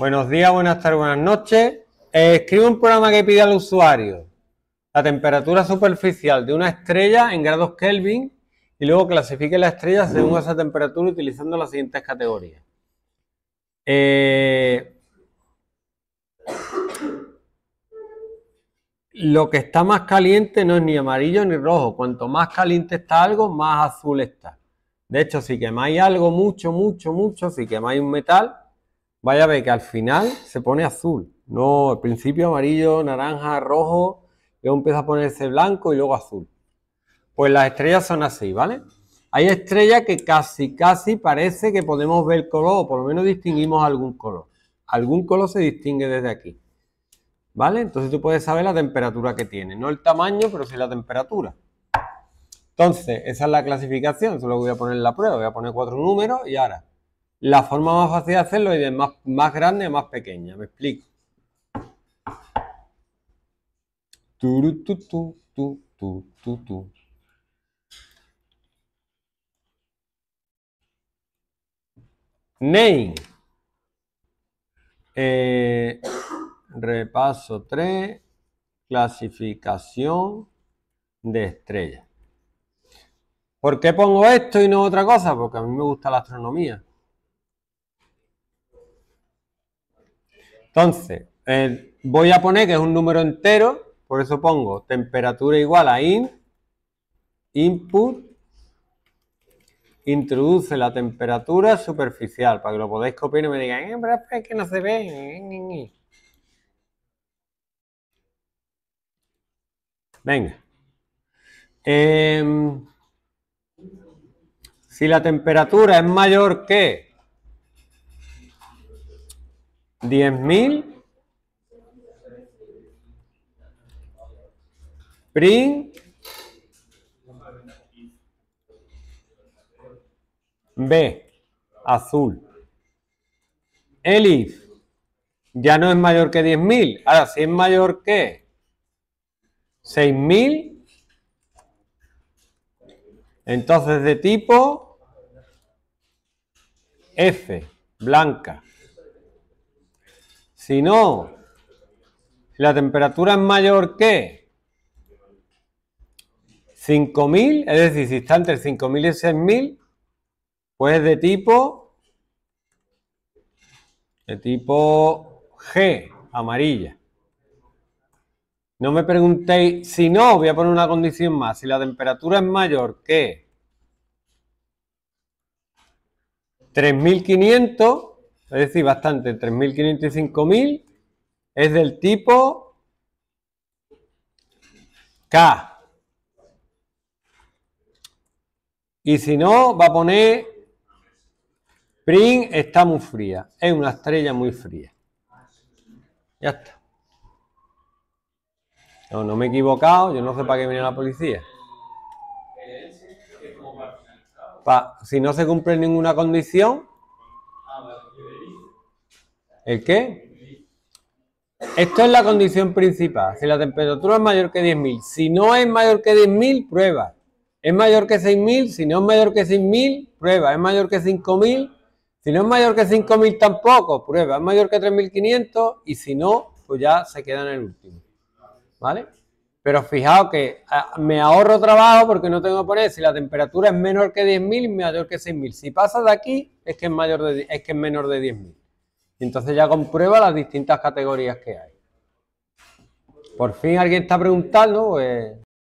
Buenos días, buenas tardes, buenas noches. Eh, escribe un programa que pide al usuario la temperatura superficial de una estrella en grados Kelvin y luego clasifique la estrella según esa temperatura utilizando las siguientes categorías. Eh, lo que está más caliente no es ni amarillo ni rojo. Cuanto más caliente está algo, más azul está. De hecho, si quemáis algo mucho, mucho, mucho, si quemáis un metal, vaya a ver que al final se pone azul. No, al principio amarillo, naranja, rojo, luego empieza a ponerse blanco y luego azul. Pues las estrellas son así, ¿vale? Hay estrellas que casi, casi parece que podemos ver color, o por lo menos distinguimos algún color. Algún color se distingue desde aquí. ¿Vale? Entonces tú puedes saber la temperatura que tiene. No el tamaño, pero sí la temperatura. Entonces, esa es la clasificación. Solo voy a poner la prueba. Voy a poner cuatro números y ahora la forma más fácil de hacerlo es de más, más grande a más pequeña. Me explico. Tú, Name. Eh, repaso 3. Clasificación de estrellas. ¿Por qué pongo esto y no otra cosa? Porque a mí me gusta la astronomía. Entonces, voy a poner que es un número entero, por eso pongo temperatura igual a in, input, introduce la temperatura superficial, para que lo podáis copiar y me digan, eh, pero es que no se ve. Venga. Em, si la temperatura es mayor que 10.000 mil print B azul elif ya no es mayor que 10.000 ahora si es mayor que 6.000 entonces de tipo F blanca si no, la temperatura es mayor que 5000, es decir, si está entre 5000 y 6000, pues es de tipo de tipo G, amarilla. No me preguntéis, si no, voy a poner una condición más, si la temperatura es mayor que 3500, es decir, bastante, 3.500 y 5.000, es del tipo K. Y si no, va a poner print está muy fría, es una estrella muy fría. Ya está. No, me he equivocado, yo no sé para qué viene la policía. si no se cumple ninguna condición, ¿El qué? Esto es la condición principal. Si la temperatura es mayor que 10.000, si no es mayor que 10.000, prueba. Es mayor que 6.000, si no es mayor que 6.000, prueba. Es mayor que 5.000, si no es mayor que 5.000 tampoco, prueba. Es mayor que 3.500 y si no, pues ya se queda en el último. ¿Vale? Pero fijaos que ah, me ahorro trabajo porque no tengo por poner si la temperatura es menor que 10.000 mayor que 6.000. Si pasa de aquí, es que es, mayor de, es, que menor de 10.000. Entonces ya comprueba las distintas categorías que hay. Por fin alguien está preguntando, pues,